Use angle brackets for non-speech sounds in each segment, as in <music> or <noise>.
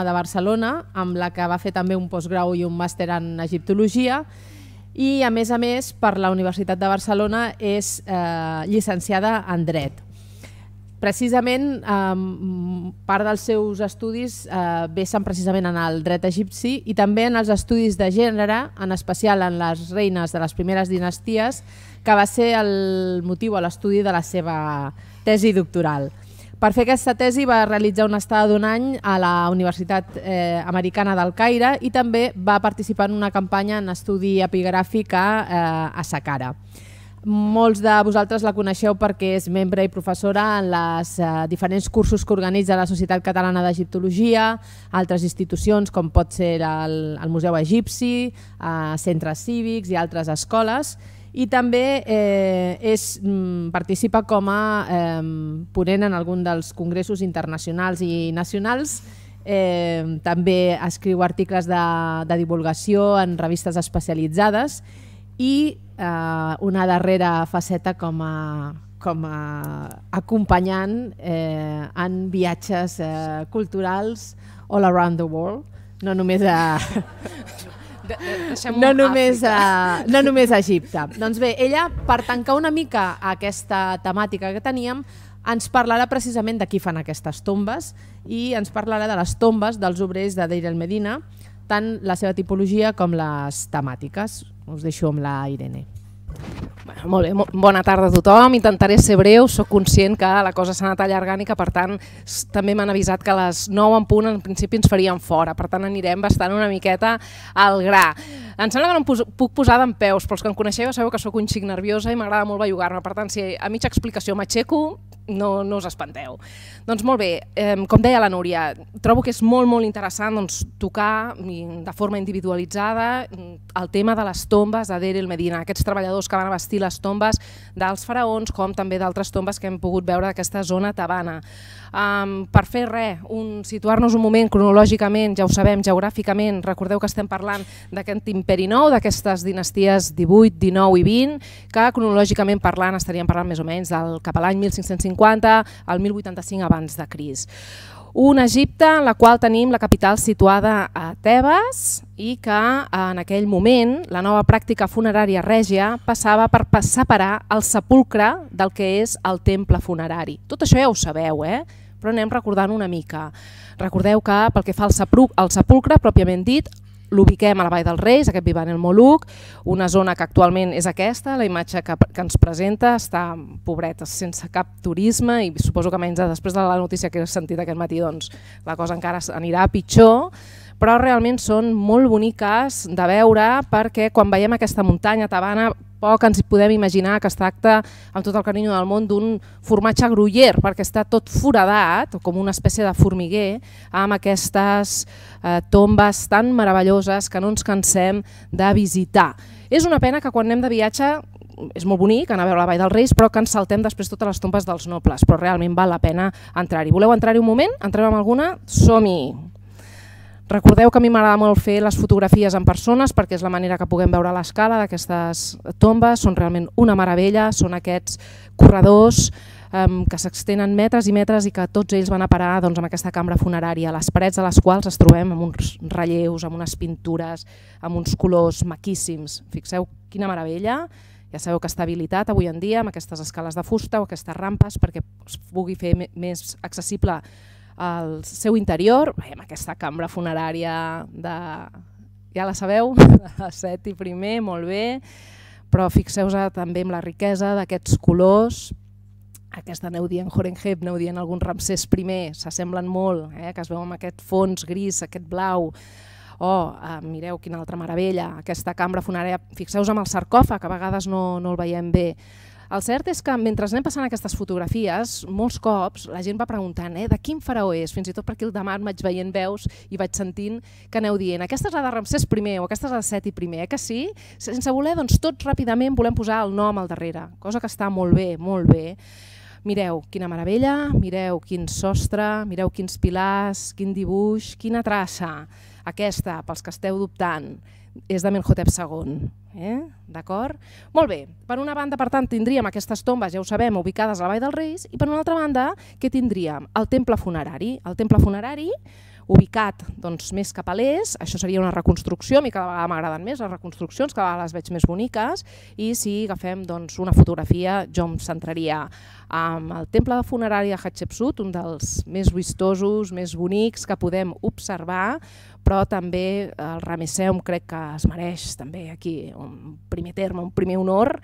de Barcelona, amb la que va fer també un postgrau i un màster en egiptologia, i a més a més per la Universitat de Barcelona és eh, llicenciada en dret. Precisament, eh, part dels seus estudis eh, vessen precisament en el dret egipci i també en els estudis de gènere, en especial en les reines de les primeres dinasties, que va ser el motiu a l'estudi de la seva tesi doctoral. Per fer aquesta tesi va realitzar una estada d'un any a la Universitat eh, Americana del Caire i també va participar en una campanya en estudi epigràfic a, eh, a Saqqara. Molts de vosaltres la coneixeu perquè és membre i professora en les eh, diferents cursos que organitza la Societat Catalana d'Egiptologia, altres institucions com pot ser el, el Museu Egipci, eh, centres cívics i altres escoles, i també eh, és, mm, participa com a eh, ponent en algun dels congressos internacionals i nacionals eh, també escriu articles de, de divulgació en revistes especialitzades i eh, una darrera faceta com a, com a acompanyant eh, en viatges eh, culturals all around the world, no només a... De, de, no, només a, no només a Egipte. doncs bé, ella, per tancar una mica aquesta temàtica que teníem, ens parlarà precisament de qui fan aquestes tombes i ens parlarà de les tombes dels obrers de Deir el Medina, tant la seva tipologia com les temàtiques. Us deixo amb la Irene. Bueno, molt bé, bona tarda a tothom. Intentaré ser breu, sóc conscient que la cosa s'ha anat allargant i que per tant també m'han avisat que les 9 en punt en principi ens farien fora, per tant anirem bastant una miqueta al gra. Em sembla que no em puc posar d'en peus, però els que em coneixeu sabeu que sóc un xic nerviosa i m'agrada molt bellugar-me, per tant si a mitja explicació m'aixeco no, no us espanteu. Doncs molt bé, eh, com deia la Núria, trobo que és molt, molt interessant doncs, tocar de forma individualitzada mm, el tema de les tombes de el Medina, aquests treballadors que van vestir les tombes dels faraons, com també d'altres tombes que hem pogut veure d'aquesta zona tabana. Um, per fer res, situar-nos un moment cronològicament, ja ho sabem, geogràficament, recordeu que estem parlant d'aquest imperi nou, d'aquestes dinasties 18, 19 i 20, que cronològicament parlant estaríem parlant més o menys del, cap a l'any 1550 al 1085 abans de Cris. Un Egipte en la qual tenim la capital situada a Tebes i que en aquell moment la nova pràctica funerària règia passava per separar el sepulcre del que és el temple funerari. Tot això ja ho sabeu, eh? però anem recordant una mica. Recordeu que pel que fa al sepulcre, el sepulcre pròpiament dit, l'ubiquem a la Vall dels Reis, aquest Vivan el Moluc, una zona que actualment és aquesta, la imatge que, que ens presenta està pobreta, sense cap turisme i suposo que menys després de la notícia que he sentit aquest matí doncs, la cosa encara anirà pitjor, però realment són molt boniques de veure perquè quan veiem aquesta muntanya tabana Tampoc ens podem imaginar que es tracta, amb tot el carinyo del món, d'un formatge gruyer, perquè està tot foradat, com una espècie de formiguer, amb aquestes eh, tombes tan meravelloses que no ens cansem de visitar. És una pena que quan anem de viatge és molt bonic anar a veure la Vall dels Reis, però que ens saltem després totes les tombes dels nobles, però realment val la pena entrar-hi. Voleu entrar-hi un moment? Entrem amb alguna? Som-hi! Recordeu que a mi m'agrada molt fer les fotografies en persones perquè és la manera que puguem veure l'escala d'aquestes tombes, són realment una meravella, són aquests corredors que s'extenen metres i metres i que tots ells van a parar doncs, amb aquesta cambra funerària, les parets de les quals es trobem amb uns relleus, amb unes pintures, amb uns colors maquíssims. Fixeu quina meravella, ja sabeu que està habilitat avui en dia amb aquestes escales de fusta o aquestes rampes perquè es pugui fer més accessible al seu interior, veiem aquesta cambra funerària de... ja la sabeu, a <laughs> set i primer, molt bé, però fixeu-vos també en la riquesa d'aquests colors, aquesta aneu dient Jorenheb, aneu dient algun Ramsès primer, s'assemblen molt, eh, que es veu amb aquest fons gris, aquest blau, oh, eh, mireu quina altra meravella, aquesta cambra funerària, fixeu-vos amb el sarcòfag, que a vegades no, no el veiem bé, el cert és que mentre anem passant aquestes fotografies, molts cops la gent va preguntant eh, de quin faraó és, fins i tot perquè el demà vaig veient veus i vaig sentint que aneu dient aquesta és la de Ramsès I o aquesta és la de Seti I, eh, que sí? Sense voler, doncs tots ràpidament volem posar el nom al darrere, cosa que està molt bé, molt bé. Mireu quina meravella, mireu quin sostre, mireu quins pilars, quin dibuix, quina traça. Aquesta, pels que esteu dubtant és de Menjotep II. Eh? D'acord? Molt bé, per una banda, per tant, tindríem aquestes tombes, ja ho sabem, ubicades a la Vall dels Reis, i per una altra banda, què tindríem? El temple funerari. El temple funerari, ubicat doncs, més cap a l'est, això seria una reconstrucció, a mi cada vegada m'agraden més les reconstruccions, cada vegada les veig més boniques, i si agafem doncs, una fotografia, jo em centraria amb el temple de funerari de Hatshepsut, un dels més vistosos, més bonics que podem observar, però també el Ramesseum crec que es mereix també aquí un primer terme, un primer honor.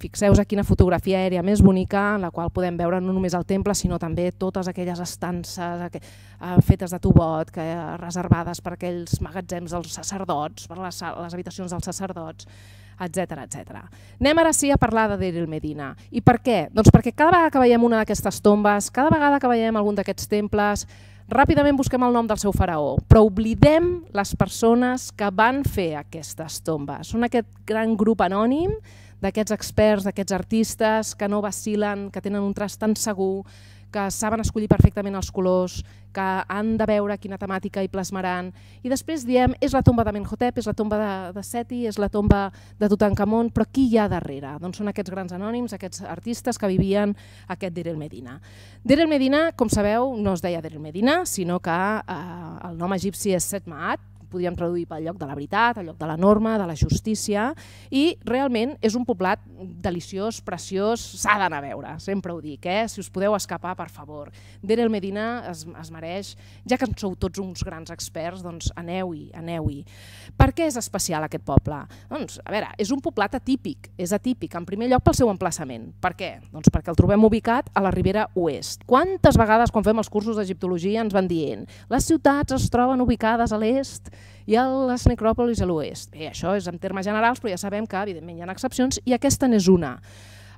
Fixeu-vos a quina fotografia aèria més bonica, en la qual podem veure no només el temple, sinó també totes aquelles estances eh, fetes de tubot, que, eh, reservades per aquells magatzems dels sacerdots, per les, les habitacions dels sacerdots, etc etc. Anem ara sí a parlar de Deril Medina. I per què? Doncs perquè cada vegada que veiem una d'aquestes tombes, cada vegada que veiem algun d'aquests temples, Ràpidament busquem el nom del seu faraó, però oblidem les persones que van fer aquestes tombes. Són aquest gran grup anònim d'aquests experts, d'aquests artistes que no vacilen, que tenen un traç tan segur, que saben escollir perfectament els colors, que han de veure quina temàtica hi plasmaran. I després diem, és la tomba de Menhotep, és la tomba de, de Seti, és la tomba de Tutankamon, però qui hi ha darrere? Doncs són aquests grans anònims, aquests artistes que vivien aquest Derel Medina. Derel Medina, com sabeu, no es deia Derel Medina, sinó que eh, el nom egipci és Set Maat, podríem traduir pel lloc de la veritat, el lloc de la norma, de la justícia, i realment és un poblat deliciós, preciós, s'ha d'anar a veure, sempre ho dic, eh? si us podeu escapar, per favor. Dere el Medina es, es mereix, ja que en sou tots uns grans experts, doncs aneu-hi, aneu-hi. Per què és especial aquest poble? Doncs, a veure, és un poblat atípic, és atípic, en primer lloc pel seu emplaçament. Per què? Doncs perquè el trobem ubicat a la Ribera Oest. Quantes vegades quan fem els cursos d'egiptologia ens van dient les ciutats es troben ubicades a l'est i a les necròpolis a l'oest. Bé, això és en termes generals, però ja sabem que evidentment hi ha excepcions i aquesta n'és una.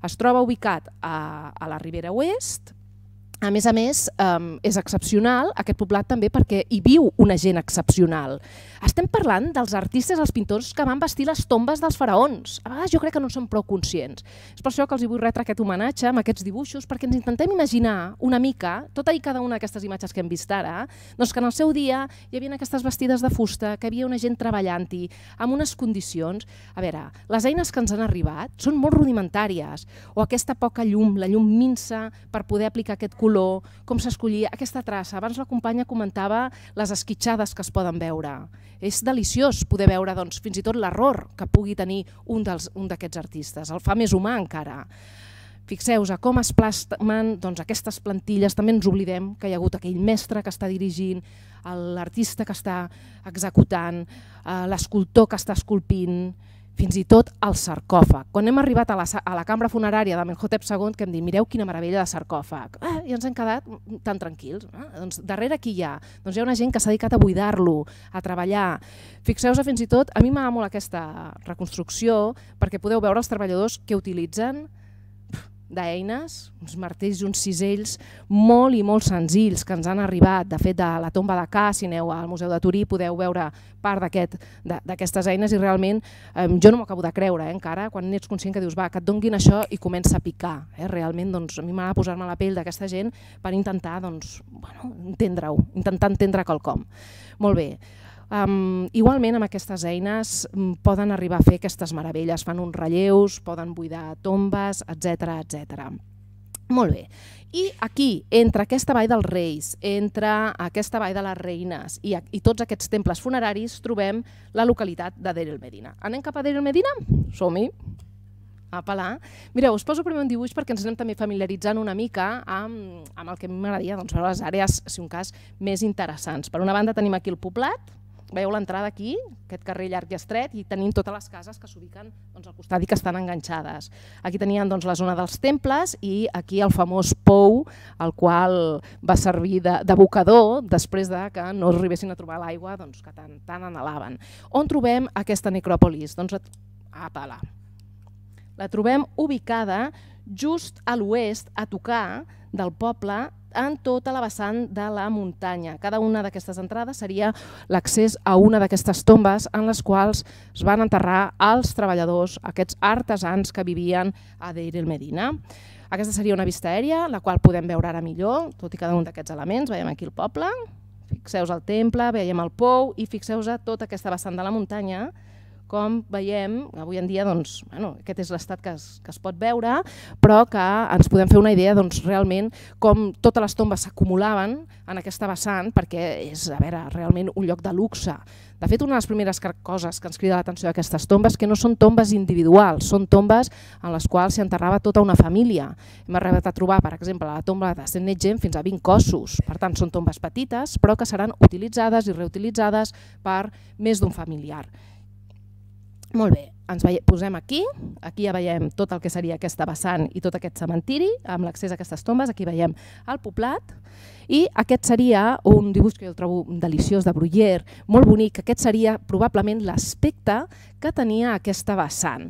Es troba ubicat a, a la Ribera Oest, a més a més, és excepcional aquest poblat també perquè hi viu una gent excepcional. Estem parlant dels artistes, els pintors que van vestir les tombes dels faraons. A vegades jo crec que no en són prou conscients. És per això que els hi vull retre aquest homenatge amb aquests dibuixos, perquè ens intentem imaginar una mica, tota i cada una d'aquestes imatges que hem vist ara, doncs que en el seu dia hi havia aquestes vestides de fusta, que hi havia una gent treballant-hi, amb unes condicions... A veure, les eines que ens han arribat són molt rudimentàries, o aquesta poca llum, la llum minsa per poder aplicar aquest color color, com s'escollia aquesta traça. Abans la companya comentava les esquitxades que es poden veure. És deliciós poder veure doncs, fins i tot l'error que pugui tenir un d'aquests un artistes. El fa més humà encara. Fixeu-vos a com es plasmen doncs, aquestes plantilles, també ens oblidem que hi ha hagut aquell mestre que està dirigint, l'artista que està executant, eh, l'escultor que està esculpint, fins i tot el sarcòfag. Quan hem arribat a la, a la cambra funerària de Menjotep II, que hem dit, mireu quina meravella de sarcòfag, ah, i ens hem quedat tan tranquils. Ah, doncs darrere aquí hi ha? Doncs hi ha una gent que s'ha dedicat a buidar-lo, a treballar. Fixeu-vos fins i tot, a mi m'agrada molt aquesta reconstrucció, perquè podeu veure els treballadors que utilitzen d'eines, uns martells i uns cisells molt i molt senzills que ens han arribat. De fet, a la tomba de Cà, si aneu al Museu de Turí, podeu veure part d'aquestes eines i realment eh, jo no m'ho acabo de creure eh, encara, quan n'ets conscient que dius va, que et donguin això i comença a picar. Eh? Realment, doncs, a mi m'agrada posar-me la pell d'aquesta gent per intentar doncs, bueno, entendre-ho, intentar entendre quelcom. Molt bé. Um, igualment, amb aquestes eines mm, poden arribar a fer aquestes meravelles, fan uns relleus, poden buidar tombes, etc etc. Molt bé. I aquí, entre aquesta vall dels Reis, entre aquesta vall de les Reines i, i tots aquests temples funeraris, trobem la localitat de Deir el Medina. Anem cap a Deir el Medina? Som-hi! a pelar. Mireu, us poso primer un dibuix perquè ens anem també familiaritzant una mica amb, amb el que m'agradaria doncs, veure les àrees, si un cas, més interessants. Per una banda tenim aquí el poblat, veieu l'entrada aquí, aquest carrer llarg i estret, i tenim totes les cases que s'ubiquen doncs, al costat i que estan enganxades. Aquí tenien doncs, la zona dels temples i aquí el famós pou, el qual va servir d'abocador de, després de que no arribessin a trobar l'aigua doncs, que tant, tant anhelaven. On trobem aquesta necròpolis? Doncs a Pala. La trobem ubicada just a l'oest, a tocar del poble en tota la vessant de la muntanya. Cada una d'aquestes entrades seria l'accés a una d'aquestes tombes en les quals es van enterrar els treballadors, aquests artesans que vivien a Deir el Medina. Aquesta seria una vista aèria, la qual podem veure ara millor, tot i cada un d'aquests elements. Veiem aquí el poble, fixeu-vos al temple, veiem el pou i fixeu-vos a tota aquesta vessant de la muntanya, com veiem, avui en dia doncs, bueno, aquest és l'estat que, es, que es pot veure, però que ens podem fer una idea doncs, realment com totes les tombes s'acumulaven en aquesta vessant perquè és a veure, realment un lloc de luxe. De fet, una de les primeres coses que ens crida l'atenció d'aquestes tombes que no són tombes individuals, són tombes en les quals s'enterrava tota una família. Hem arribat a trobar, per exemple, la tomba de Stenetgen fins a 20 cossos. Per tant, són tombes petites, però que seran utilitzades i reutilitzades per més d'un familiar. Molt bé, ens posem aquí, aquí ja veiem tot el que seria aquesta vessant i tot aquest cementiri, amb l'accés a aquestes tombes, aquí veiem el poblat, i aquest seria un dibuix que jo el trobo deliciós, de Bruyère, molt bonic, aquest seria probablement l'aspecte que tenia aquesta vessant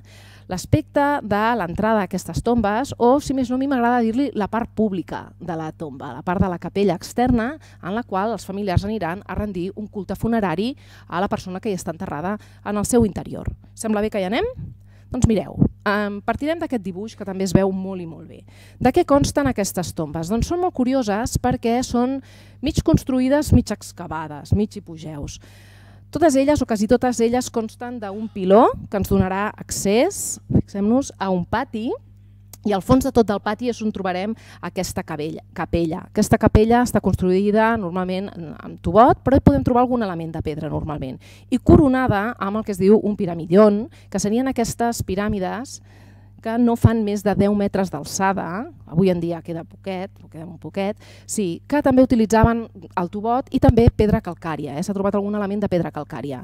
l'aspecte de l'entrada a aquestes tombes o, si més no, a mi m'agrada dir-li la part pública de la tomba, la part de la capella externa en la qual els familiars aniran a rendir un culte funerari a la persona que hi està enterrada en el seu interior. Sembla bé que hi anem? Doncs mireu, partirem d'aquest dibuix que també es veu molt i molt bé. De què consten aquestes tombes? Doncs són molt curioses perquè són mig construïdes, mig excavades, mig hipogeus. Totes elles, o quasi totes elles, consten d'un piló que ens donarà accés, fixem-nos, a un pati, i al fons de tot el pati és on trobarem aquesta capella. Aquesta capella està construïda normalment amb tubot, però hi podem trobar algun element de pedra normalment. I coronada amb el que es diu un piramidion, que serien aquestes piràmides que no fan més de 10 metres d'alçada, avui en dia queda poquet, queda un poquet, sí, que també utilitzaven el tubot i també pedra calcària, eh? s'ha trobat algun element de pedra calcària.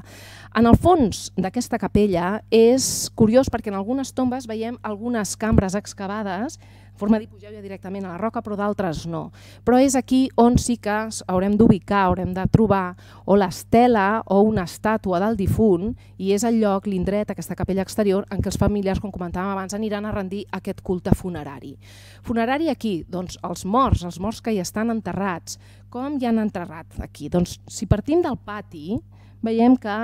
En el fons d'aquesta capella és curiós perquè en algunes tombes veiem algunes cambres excavades forma d'hipogeus ja directament a la roca, però d'altres no. Però és aquí on sí que haurem d'ubicar, haurem de trobar o l'estela o una estàtua del difunt i és el lloc, l'indret, aquesta capella exterior, en què els familiars, com comentàvem abans, aniran a rendir aquest culte funerari. Funerari aquí, doncs els morts, els morts que hi estan enterrats. Com hi han enterrat aquí? Doncs si partim del pati, veiem que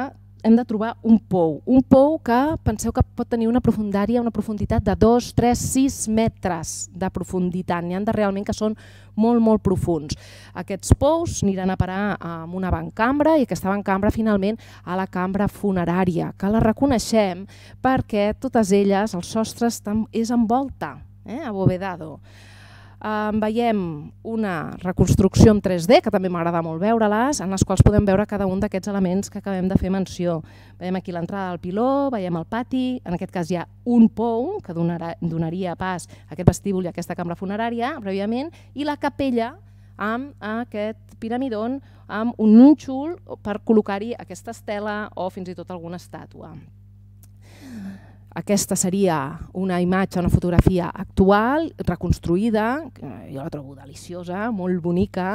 hem de trobar un pou. Un pou que penseu que pot tenir una profundària, una profunditat de 2, 3, 6 metres de profunditat. N'hi han de realment que són molt, molt profuns. Aquests pous aniran a parar amb una bancambra i aquesta bancambra finalment a la cambra funerària, que la reconeixem perquè totes elles, els sostres, és en volta, eh, abovedado en veiem una reconstrucció en 3D, que també m'agrada molt veure-les, en les quals podem veure cada un d'aquests elements que acabem de fer menció. Veiem aquí l'entrada del piló, veiem el pati, en aquest cas hi ha un pou que donarà, donaria pas a aquest vestíbul i a aquesta cambra funerària, prèviament, i la capella amb aquest piramidon, amb un nínxol per col·locar-hi aquesta estela o fins i tot alguna estàtua. Aquesta seria una imatge, una fotografia actual, reconstruïda, jo la trobo deliciosa, molt bonica,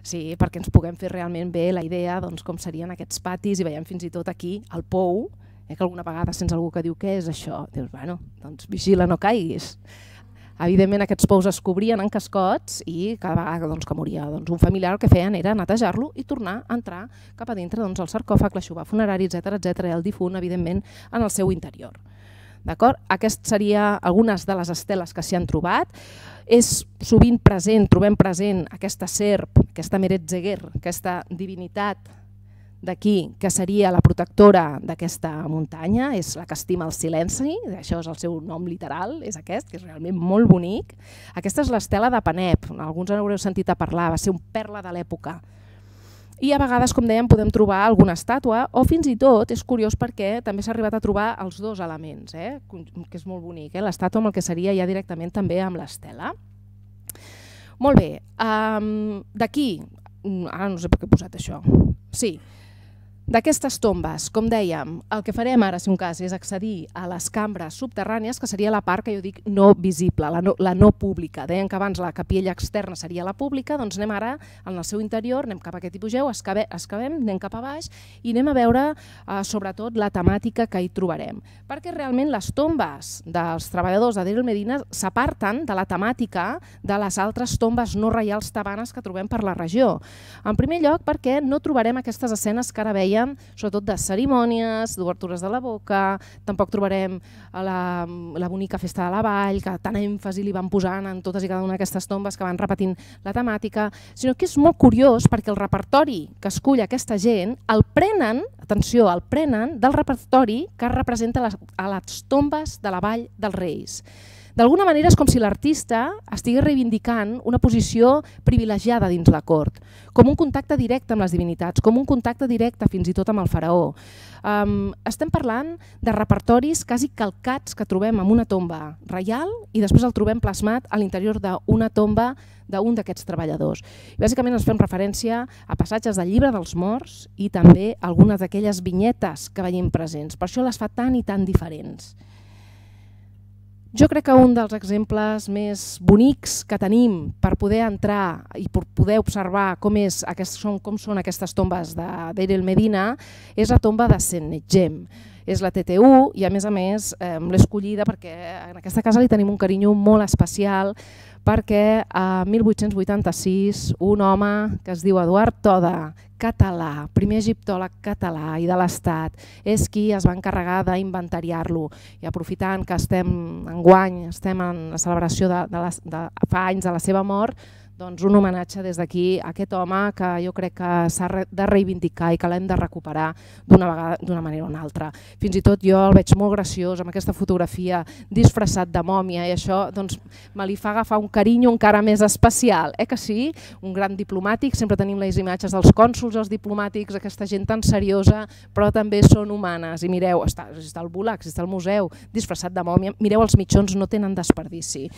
sí, perquè ens puguem fer realment bé la idea doncs, com serien aquests patis i veiem fins i tot aquí el pou, eh, que alguna vegada sents algú que diu què és això, dius, bueno, doncs vigila, no caiguis. Evidentment aquests pous es cobrien en cascots i cada vegada doncs, que moria doncs, un familiar el que feien era netejar-lo i tornar a entrar cap a dintre doncs, el sarcòfag, xubà funerari, etc etc el difunt, evidentment, en el seu interior. D'acord? seria algunes de les esteles que s'hi han trobat. És sovint present, trobem present aquesta serp, aquesta Meretzeguer, aquesta divinitat d'aquí, que seria la protectora d'aquesta muntanya, és la que estima el silenci, això és el seu nom literal, és aquest, que és realment molt bonic. Aquesta és l'estela de Panep, alguns en haureu sentit a parlar, va ser un perla de l'època, i a vegades, com dèiem, podem trobar alguna estàtua o fins i tot, és curiós perquè també s'ha arribat a trobar els dos elements, eh? que és molt bonic, eh? l'estàtua amb el que seria ja directament també amb l'estela. Molt bé, um, d'aquí, ara no sé per què he posat això, sí, D'aquestes tombes, com dèiem, el que farem ara, si un cas, és accedir a les cambres subterrànies, que seria la part que jo dic no visible, la no, la no pública. Deien que abans la capella externa seria la pública, doncs anem ara en el seu interior, anem cap a aquest hipogeu, escabe, excavem, anem cap a baix i anem a veure eh, sobretot la temàtica que hi trobarem. Perquè realment les tombes dels treballadors de Daryl Medina s'aparten de la temàtica de les altres tombes no reials tabanes que trobem per la regió. En primer lloc perquè no trobarem aquestes escenes que ara veiem trobaríem sobretot de cerimònies, d'obertures de la boca, tampoc trobarem la, la bonica festa de la vall, que tant èmfasi li van posant en totes i cada una d'aquestes tombes que van repetint la temàtica, sinó que és molt curiós perquè el repertori que escull aquesta gent el prenen, atenció, el prenen del repertori que representa les, a les tombes de la vall dels Reis. D'alguna manera és com si l'artista estigui reivindicant una posició privilegiada dins la cort, com un contacte directe amb les divinitats, com un contacte directe fins i tot amb el faraó. Um, estem parlant de repertoris quasi calcats que trobem en una tomba reial i després el trobem plasmat a l'interior d'una tomba d'un d'aquests treballadors. I bàsicament ens fem referència a passatges del llibre dels morts i també algunes d'aquelles vinyetes que veiem presents. Per això les fa tan i tan diferents. Jo crec que un dels exemples més bonics que tenim per poder entrar i per poder observar com, és, són, com són aquestes tombes d'Eirel Medina és la tomba de Senegem. És la TTU i a més a més eh, l'he escollida perquè en aquesta casa li tenim un carinyo molt especial perquè a 1886 un home que es diu Eduard Toda, català, primer egiptòleg català i de l'Estat, és qui es va encarregar d'inventariar-lo. I aprofitant que estem en guany, estem en la celebració de, de, les, de fa anys de la seva mort, doncs, un homenatge des d'aquí a aquest home que jo crec que s'ha de reivindicar i que l'hem de recuperar d'una manera o una altra. Fins i tot jo el veig molt graciós amb aquesta fotografia disfressat de mòmia i això doncs, me li fa agafar un carinyo encara més especial, eh que sí? Un gran diplomàtic, sempre tenim les imatges dels cònsuls, els diplomàtics, aquesta gent tan seriosa, però també són humanes. I mireu, està, està el Bulax, està el museu, disfressat de mòmia, mireu els mitjons, no tenen desperdici.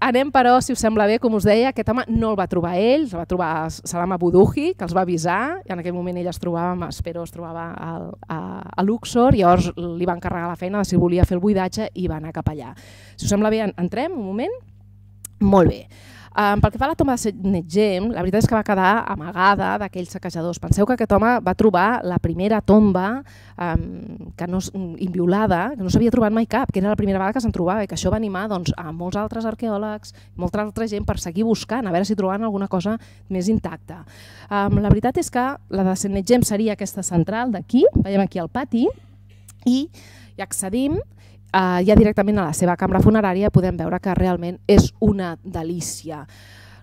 Anem, però, si us sembla bé, com us deia, aquest home no el va trobar ell, el va trobar Salama Buduhi, que els va avisar, i en aquell moment ell es trobava, espero, es trobava al, a, a Luxor, i llavors li va encarregar la feina de si volia fer el buidatge i va anar cap allà. Si us sembla bé, entrem un moment? Molt bé. Um, pel que fa a la toma de Netgem, la veritat és que va quedar amagada d'aquells saquejadors. Penseu que aquest home va trobar la primera tomba um, que no, inviolada, que no s'havia trobat mai cap, que era la primera vegada que se'n trobava, i que això va animar doncs, a molts altres arqueòlegs, molta altra gent per seguir buscant, a veure si trobaven alguna cosa més intacta. Um, la veritat és que la de Netgem seria aquesta central d'aquí, veiem aquí al pati, i, hi accedim eh, ja directament a la seva cambra funerària podem veure que realment és una delícia.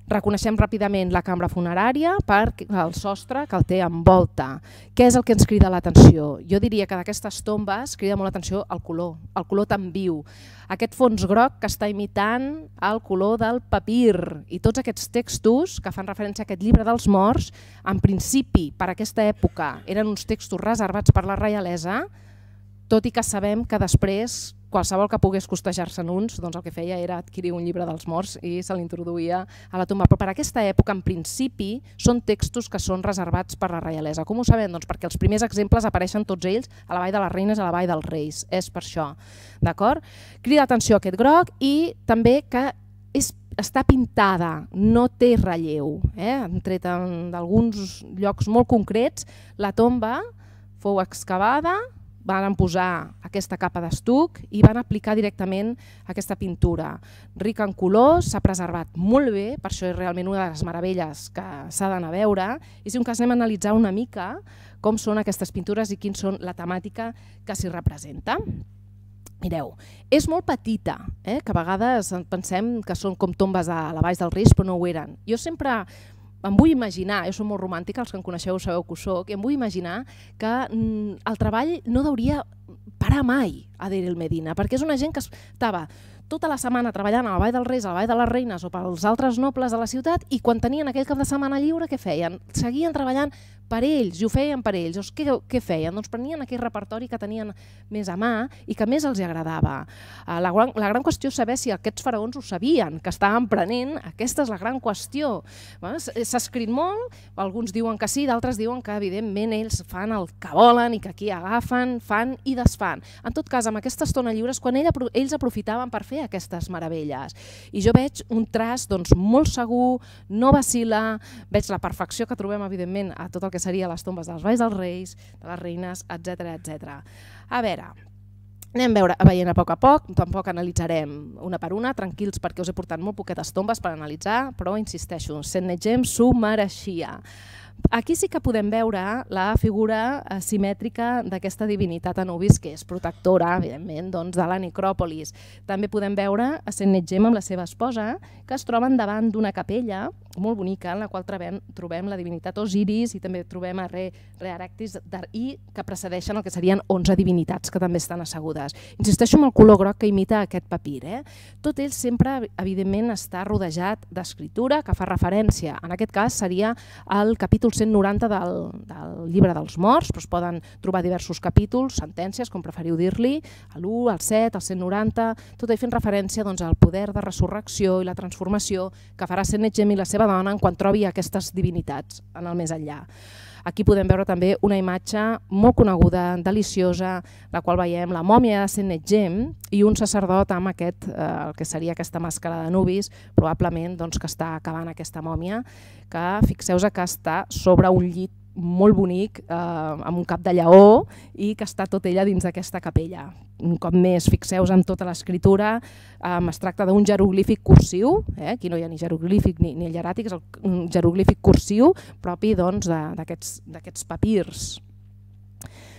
Reconeixem ràpidament la cambra funerària per el sostre que el té en volta. Què és el que ens crida l'atenció? Jo diria que d'aquestes tombes crida molt l'atenció el color, el color tan viu. Aquest fons groc que està imitant el color del papir i tots aquests textos que fan referència a aquest llibre dels morts, en principi, per aquesta època, eren uns textos reservats per la reialesa, tot i que sabem que després qualsevol que pogués costejar-se'n uns, doncs el que feia era adquirir un llibre dels morts i se l'introduïa a la tomba. Però per aquesta època, en principi, són textos que són reservats per la reialesa. Com ho sabem? Doncs perquè els primers exemples apareixen tots ells a la Vall de les Reines, a la Vall dels Reis. És per això. D'acord? Crida atenció a aquest groc i també que és està pintada, no té relleu. Eh? Tret d'alguns llocs molt concrets, la tomba fou excavada, van posar aquesta capa d'estuc i van aplicar directament aquesta pintura. Rica en colors, s'ha preservat molt bé, per això és realment una de les meravelles que s'ha d'anar a veure. I si un cas anem a analitzar una mica com són aquestes pintures i quin són la temàtica que s'hi representa. Mireu, és molt petita, eh? que a vegades pensem que són com tombes a la baix del risc, però no ho eren. Jo sempre em vull imaginar, jo soc molt romàntica, els que em coneixeu sabeu que ho soc, i em vull imaginar que mm, el treball no hauria parar mai a dir el Medina, perquè és una gent que estava tota la setmana treballant a la Vall dels Reis, a la Vall de les Reines o pels altres nobles de la ciutat i quan tenien aquell cap de setmana lliure, què feien? Seguien treballant per ells, i ho feien per ells. Llavors, què, què feien? Doncs prenien aquell repertori que tenien més a mà i que més els agradava. Eh, la gran, la gran qüestió és saber si aquests faraons ho sabien, que estaven prenent, aquesta és la gran qüestió. Eh, eh, s'ha escrit molt, alguns diuen que sí, d'altres diuen que evidentment ells fan el que volen i que aquí agafen, fan i desfan. En tot cas, amb aquesta estona lliure és quan ell, ells aprofitaven per fer aquestes meravelles. I jo veig un traç doncs, molt segur, no vacila, veig la perfecció que trobem evidentment a tot el que que seria les tombes dels Valls dels Reis, de les Reines, etc etc. A veure, anem veure, veient a poc a poc, tampoc analitzarem una per una, tranquils perquè us he portat molt poquetes tombes per analitzar, però insisteixo, Sennegem s'ho mereixia. Aquí sí que podem veure la figura simètrica d'aquesta divinitat Anubis, que és protectora, evidentment, doncs, de la necròpolis. També podem veure a Sant Netgem amb la seva esposa, que es troben davant d'una capella molt bonica, en la qual trobem, trobem la divinitat Osiris i també trobem a Re, Re Aractis i que precedeixen el que serien 11 divinitats que també estan assegudes. Insisteixo en el color groc que imita aquest papir. Eh? Tot ell sempre, evidentment, està rodejat d'escriptura que fa referència, en aquest cas seria al capítol capítol 190 del, del llibre dels morts, però es poden trobar diversos capítols, sentències, com preferiu dir-li, l'1, el 7, el 190, tot i fent referència doncs, al poder de resurrecció i la transformació que farà Senetgem i la seva dona en quan trobi aquestes divinitats en el més enllà. Aquí podem veure també una imatge molt coneguda, deliciosa, la qual veiem la mòmia de Senegem i un sacerdot amb aquest, eh, el que seria aquesta màscara de nubis, probablement doncs, que està acabant aquesta mòmia, que fixeu-vos que està sobre un llit molt bonic, eh, amb un cap de lleó i que està tot ella dins d'aquesta capella. Un cop més, fixeu-vos en tota l'escritura, eh, es tracta d'un jeroglífic cursiu, eh, aquí no hi ha ni jeroglífic ni, ni el jeràtic, és el, un jeroglífic cursiu propi doncs, d'aquests doncs, papirs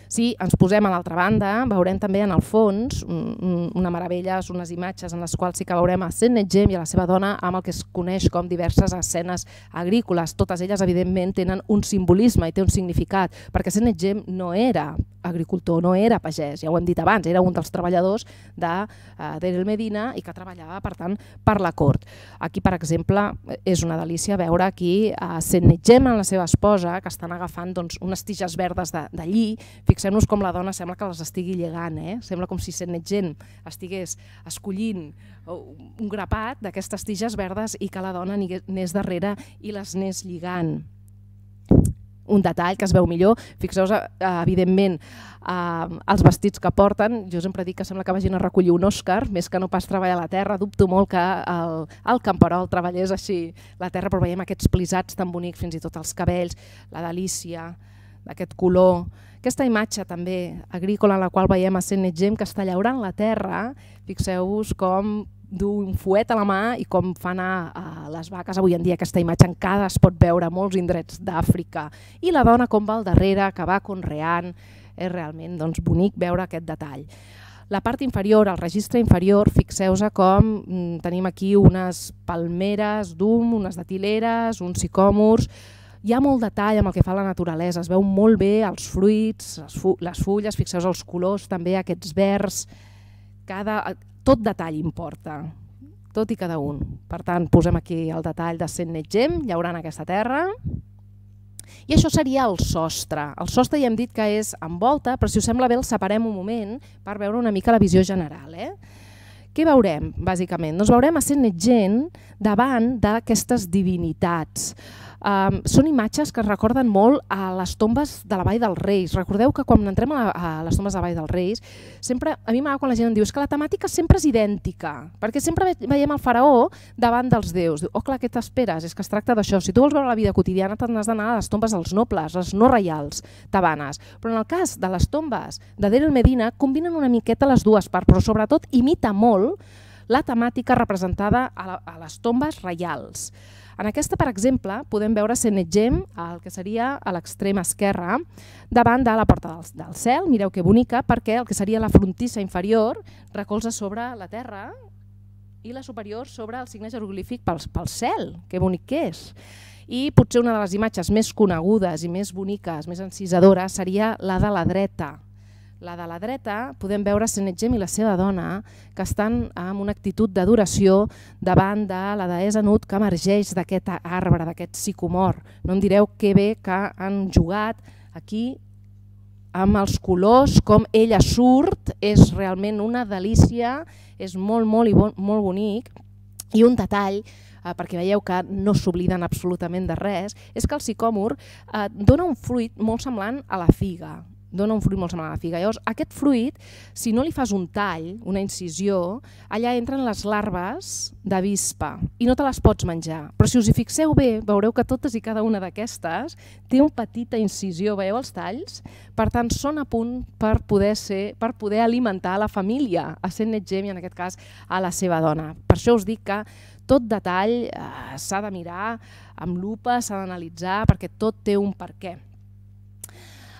si ens posem a l'altra banda, veurem també en el fons mm, mm, una meravella, unes imatges en les quals sí que veurem a Senegem i a la seva dona amb el que es coneix com diverses escenes agrícoles. Totes elles, evidentment, tenen un simbolisme i té un significat, perquè Senegem no era agricultor, no era pagès, ja ho hem dit abans, era un dels treballadors d'Erel de, eh, Medina i que treballava, per tant, per la cort. Aquí, per exemple, és una delícia veure aquí a Senegem amb la seva esposa, que estan agafant doncs, unes tiges verdes d'allí, Fixem-nos com la dona sembla que les estigui llegant, eh? sembla com si Sent gent estigués escollint eh, un grapat d'aquestes tiges verdes i que la dona n'és darrere i les n'és lligant un detall que es veu millor. Fixeu-vos, eh, evidentment, eh, els vestits que porten. Jo sempre dic que sembla que vagin a recollir un Òscar, més que no pas treballar la terra. Dubto molt que el, el camperol treballés així la terra, però veiem aquests plisats tan bonics, fins i tot els cabells, la delícia, d'aquest color, aquesta imatge també agrícola en la qual veiem a Saint Gem que està llaurant la terra, fixeu-vos com du un fuet a la mà i com fan a, a les vaques avui en dia aquesta imatge encara es pot veure a molts indrets d'Àfrica i la dona com va al darrere, que va conreant, és realment doncs, bonic veure aquest detall. La part inferior, el registre inferior, fixeu-vos com mm, tenim aquí unes palmeres d'hum, unes datileres, uns sicòmors, hi ha molt detall amb el que fa la naturalesa, es veu molt bé els fruits, les, fu les fulles, fixeu els colors, també aquests verds, cada, tot detall importa, tot i cada un. Per tant, posem aquí el detall de Saint Netgem, llaurant aquesta terra, i això seria el sostre. El sostre ja hem dit que és amb volta, però si us sembla bé el separem un moment per veure una mica la visió general. Eh? Què veurem, bàsicament? Doncs veurem a Saint Netgem davant d'aquestes divinitats, Um, són imatges que es recorden molt a les tombes de la Vall dels Reis. Recordeu que quan entrem a, la, a les tombes de la Vall dels Reis, sempre, a mi m'agrada quan la gent em diu és que la temàtica sempre és idèntica, perquè sempre veiem el faraó davant dels déus. Diu, oh clar, què t'esperes? És que es tracta d'això. Si tu vols veure la vida quotidiana, te n'has d'anar a les tombes dels nobles, les no reials, tabanes. Però en el cas de les tombes de el Medina, combinen una miqueta les dues parts, però sobretot imita molt la temàtica representada a, la, a les tombes reials. En aquesta, per exemple, podem veure Senegem, el que seria a l'extrema esquerra, davant de la porta del, cel. Mireu que bonica, perquè el que seria la frontissa inferior recolza sobre la terra i la superior sobre el signe jeroglífic pel, pel cel. Que bonic que és! I potser una de les imatges més conegudes i més boniques, més encisadores, seria la de la dreta, la de la dreta podem veure Senegem i la seva dona que estan amb una actitud d'adoració davant de la deessa Nut que emergeix d'aquest arbre, d'aquest sicomor. No em direu que bé que han jugat aquí amb els colors, com ella surt, és realment una delícia, és molt, molt, i bon, molt bonic. I un detall eh, perquè veieu que no s'obliden absolutament de res, és que el psicòmor eh, dona un fruit molt semblant a la figa dona un fruit molt semblant a la figa. Llavors, aquest fruit, si no li fas un tall, una incisió, allà entren les larves d'avispa i no te les pots menjar. Però si us hi fixeu bé, veureu que totes i cada una d'aquestes té una petita incisió, veieu els talls? Per tant, són a punt per poder, ser, per poder alimentar la família, a Sennet Gem i en aquest cas a la seva dona. Per això us dic que tot detall eh, s'ha de mirar amb lupa, s'ha d'analitzar, perquè tot té un per què.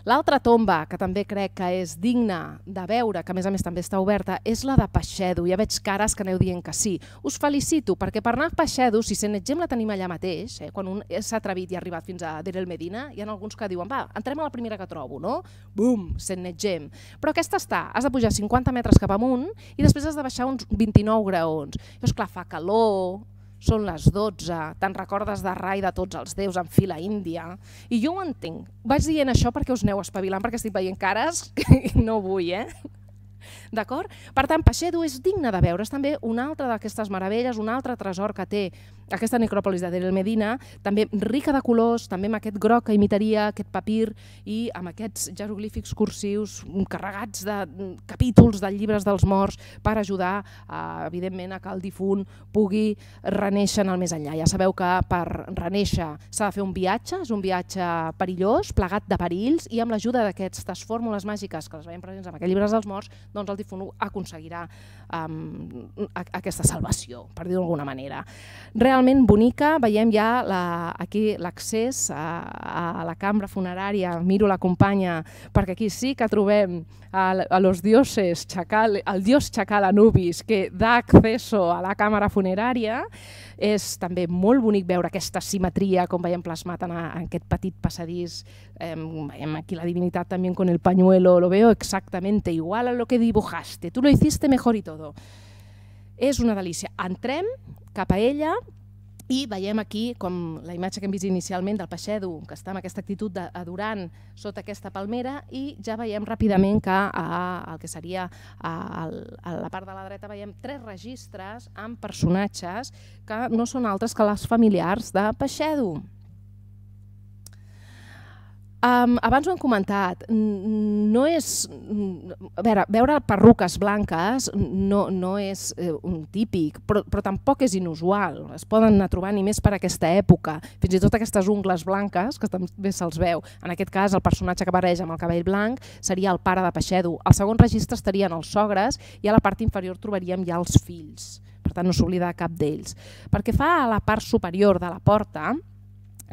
L'altra tomba, que també crec que és digna de veure, que a més a més també està oberta, és la de Peixedo. Ja veig cares que aneu dient que sí. Us felicito, perquè per anar a Peixedo, si Senetgem la tenim allà mateix, eh, quan un s'ha atrevit i ha arribat fins a Derel Medina, hi ha alguns que diuen, va, entrem a la primera que trobo, no? Bum, Senetgem. Però aquesta està, has de pujar 50 metres cap amunt i després has de baixar uns 29 graons. Llavors, clar, fa calor, són les 12, te'n recordes de Rai de tots els déus en fila índia. I jo ho entenc. Vaig dient això perquè us neu espavilant, perquè estic veient cares <laughs> que no vull, eh? D'acord? Per tant, Peixedo és digne de veure, és també una altra d'aquestes meravelles, un altre tresor que té aquesta necròpolis de Del Medina, també rica de colors, també amb aquest groc que imitaria aquest papir i amb aquests jeroglífics cursius mm, carregats de mm, capítols de llibres dels morts per ajudar, eh, evidentment, a que el difunt pugui reneixer en el més enllà. Ja sabeu que per reneixer s'ha de fer un viatge, és un viatge perillós, plegat de perills, i amb l'ajuda d'aquestes fórmules màgiques que les veiem presents en aquests llibres dels morts, doncs el difunt aconseguirà eh, aquesta salvació, per dir-ho d'alguna manera. Realment realment bonica. Veiem ja la, aquí l'accés a, a la cambra funerària. Miro la companya, perquè aquí sí que trobem a, a los dioses, chacal, el dios chacal Anubis, que dà accés a la càmera funerària. És també molt bonic veure aquesta simetria, com veiem plasmat en, en aquest petit passadís. Eh, veiem aquí la divinitat també con el pañuelo. Lo veo exactament igual a lo que dibujaste. Tú lo hiciste mejor y todo. És una delícia. Entrem cap a ella i veiem aquí com la imatge que hem vist inicialment del Peixedo, que està amb aquesta actitud d'adorant sota aquesta palmera, i ja veiem ràpidament que a, el que seria a, a la part de la dreta veiem tres registres amb personatges que no són altres que les familiars de Peixedo. Um, abans ho hem comentat, no és... A veure, veure perruques blanques no, no és eh, un típic, però, però tampoc és inusual. Es poden anar trobant ni més per aquesta època. Fins i tot aquestes ungles blanques, que també se'ls veu. En aquest cas, el personatge que apareix amb el cabell blanc seria el pare de Peixedo. Al segon registre estarien els sogres i a la part inferior trobaríem ja els fills. Per tant, no s'oblida cap d'ells. Perquè fa a la part superior de la porta,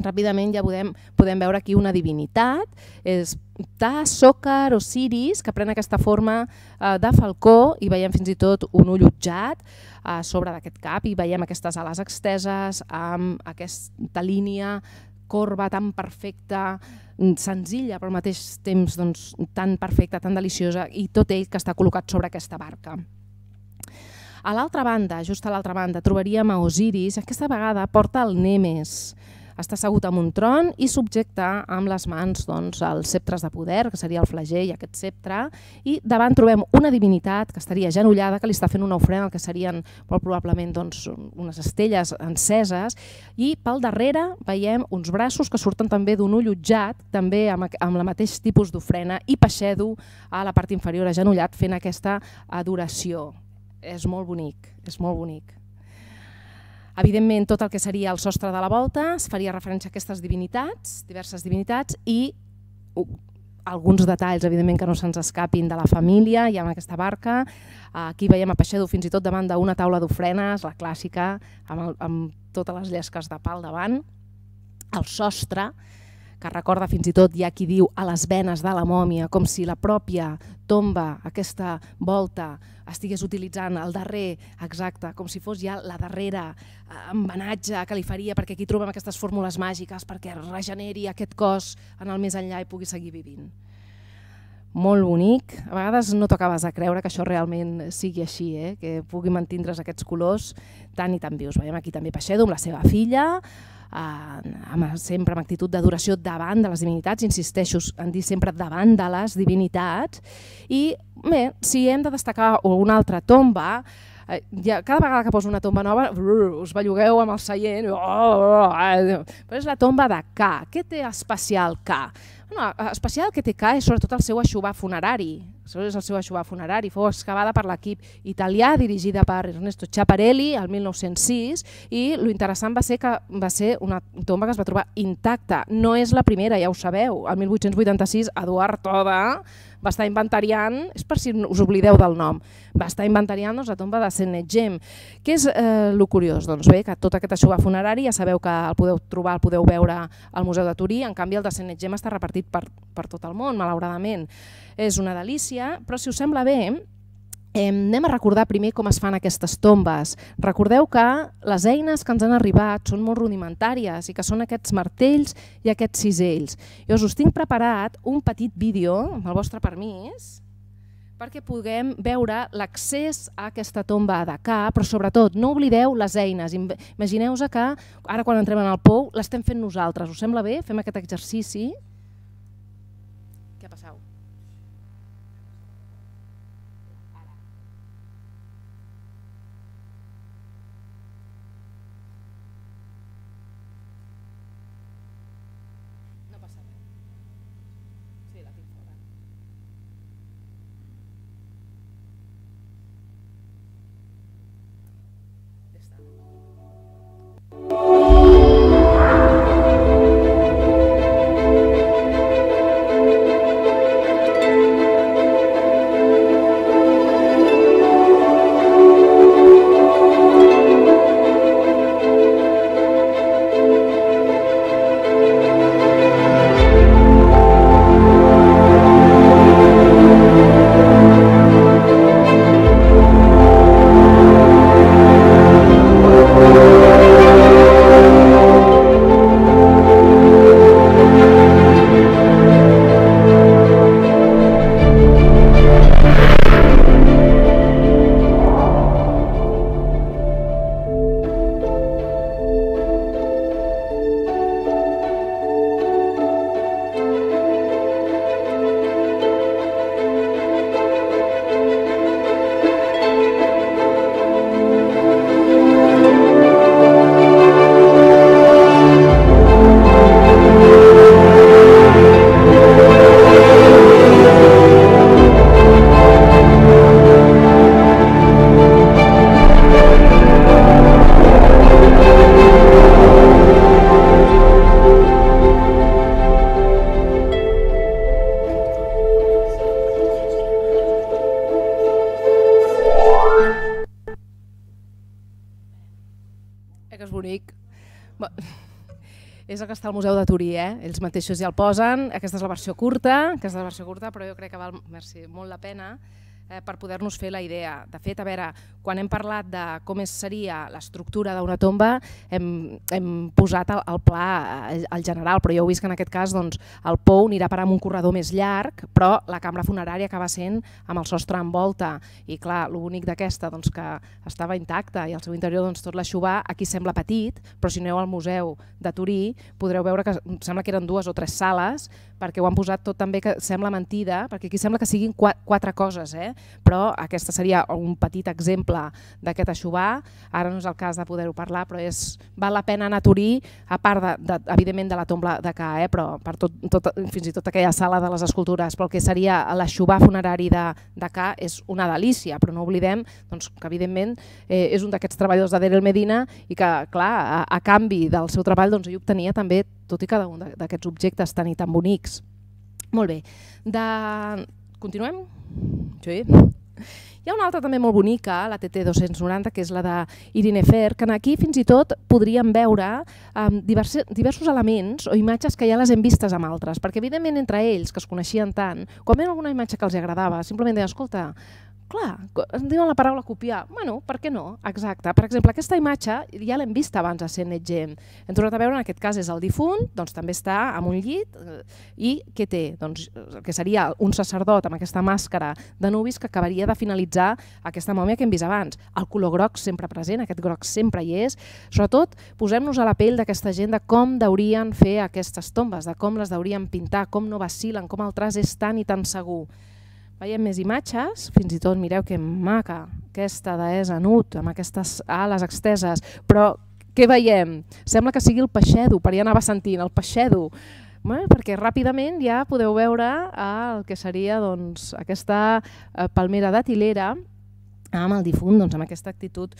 ràpidament ja podem, podem veure aquí una divinitat, és Ta, Sòcar o Siris, que pren aquesta forma eh, de falcó i veiem fins i tot un ull utjat a eh, sobre d'aquest cap i veiem aquestes ales exteses amb aquesta línia corba tan perfecta, mm, senzilla, però al mateix temps doncs, tan perfecta, tan deliciosa, i tot ell que està col·locat sobre aquesta barca. A l'altra banda, just a l'altra banda, trobaríem a Osiris, aquesta vegada porta el Nemes, està assegut amb un tron i subjecta amb les mans doncs, els ceptres de poder, que seria el flagell, i aquest ceptre, i davant trobem una divinitat que estaria genollada, que li està fent una ofrena, que serien molt probablement doncs, unes estelles enceses, i pel darrere veiem uns braços que surten també d'un ull utjat, també amb, amb el mateix tipus d'ofrena, i peixedo a la part inferior agenollat fent aquesta adoració. És molt bonic, és molt bonic. Evidentment, tot el que seria el sostre de la volta es faria referència a aquestes divinitats, diverses divinitats, i uh, alguns detalls, evidentment, que no se'ns escapin de la família, hi ha aquesta barca. Aquí veiem a Peixedo fins i tot davant d'una taula d'ofrenes, la clàssica, amb, el, amb totes les llesques de pal davant. El sostre, que recorda fins i tot, hi ha qui diu, a les venes de la mòmia, com si la pròpia tomba, aquesta volta, estigués utilitzant el darrer, exacte, com si fos ja la darrera embenatge eh, que li faria perquè aquí trobem aquestes fórmules màgiques perquè regeneri aquest cos en el més enllà i pugui seguir vivint. Molt bonic, a vegades no t'acabes de creure que això realment sigui així, eh? que pugui mantindre's aquests colors tan i tan vius. Veiem aquí també Peixedo amb la seva filla, amb, sempre amb actitud d'adoració davant de les divinitats, insisteixo en dir sempre davant de les divinitats, i bé, si hem de destacar una altra tomba, eh, ja, cada vegada que poso una tomba nova us bellugueu amb el seient, oh, oh, oh, eh, però és la tomba de K. Què té especial K? No, eh, especial que té és sobretot el seu aixuvar funerari. És el seu aixuvar funerari. Fou excavada per l'equip italià dirigida per Ernesto Chaparelli el 1906 i lo interessant va ser que va ser una tomba que es va trobar intacta. No és la primera, ja ho sabeu. El 1886 Eduard Toda va estar inventariant, és per si us oblideu del nom, va estar inventariant doncs, la tomba de Senegem. Què és eh, lo curiós? Doncs bé, que tot aquest aixovar funerari ja sabeu que el podeu trobar, el podeu veure al Museu de Turí, en canvi el de Senegem està repartit per, per tot el món, malauradament. És una delícia, però si us sembla bé, anem a recordar primer com es fan aquestes tombes. Recordeu que les eines que ens han arribat són molt rudimentàries i que són aquests martells i aquests cisells. Jo us tinc preparat un petit vídeo, amb el vostre permís, perquè puguem veure l'accés a aquesta tomba de K, però sobretot no oblideu les eines. Imagineu-vos que ara quan entrem en el pou l'estem fent nosaltres. Us sembla bé? Fem aquest exercici? Sí. està al Museu de Turí, eh? ells mateixos ja el posen. Aquesta és la versió curta, aquesta és la versió curta, però jo crec que val merci, molt la pena eh, per poder-nos fer la idea. De fet, a veure, quan hem parlat de com és, seria l'estructura d'una tomba, hem, hem posat el, el pla al eh, general, però jo heu vist que en aquest cas doncs, el pou anirà per amb un corredor més llarg, però la cambra funerària acaba sent amb el sostre en volta. I clar, el bonic d'aquesta, doncs, que estava intacta i al seu interior doncs, tot l'aixovar, aquí sembla petit, però si aneu al museu de Turí podreu veure que mm, sembla que eren dues o tres sales, perquè ho han posat tot també que sembla mentida, perquè aquí sembla que siguin quatre coses, eh? però aquesta seria un petit exemple d'aquest aixovar, ara no és el cas de poder-ho parlar, però és, val la pena anar a Turí, a part, de, de, evidentment, de la tomba de Ca, eh? però per tot, tot, fins i tot aquella sala de les escultures, però el que seria l'aixovar funerari de, de Ca és una delícia, però no oblidem doncs, que, evidentment, eh, és un d'aquests treballadors de Derel Medina i que, clar, a, a canvi del seu treball doncs, ell obtenia també tot i cada un d'aquests objectes tan i tan bonics. Molt bé, de... continuem? Sí. Hi ha una altra també molt bonica, la TT290, que és la d'Irine Fer, que aquí fins i tot podríem veure um, diversi, diversos elements o imatges que ja les hem vistes amb altres, perquè evidentment entre ells, que es coneixien tant, quan veien alguna imatge que els agradava, simplement deien, escolta, clar, em diuen la paraula copiar. Bueno, per què no? Exacte. Per exemple, aquesta imatge ja l'hem vist abans a CNG. Hem tornat a veure, en aquest cas és el difunt, doncs també està amb un llit eh, i què té? Doncs eh, que seria un sacerdot amb aquesta màscara de nubis que acabaria de finalitzar visualitzar aquesta mòmia que hem vist abans. El color groc sempre present, aquest groc sempre hi és. Sobretot, posem-nos a la pell d'aquesta gent de com deurien fer aquestes tombes, de com les deurien pintar, com no vacilen, com el traç és tan i tan segur. Veiem més imatges, fins i tot mireu que maca aquesta deessa nut amb aquestes ales exteses, però què veiem? Sembla que sigui el peixedo, per ja anava sentint, el peixedo, eh? perquè ràpidament ja podeu veure eh, el que seria doncs, aquesta eh, palmera datilera amb el difunt, doncs, amb aquesta actitud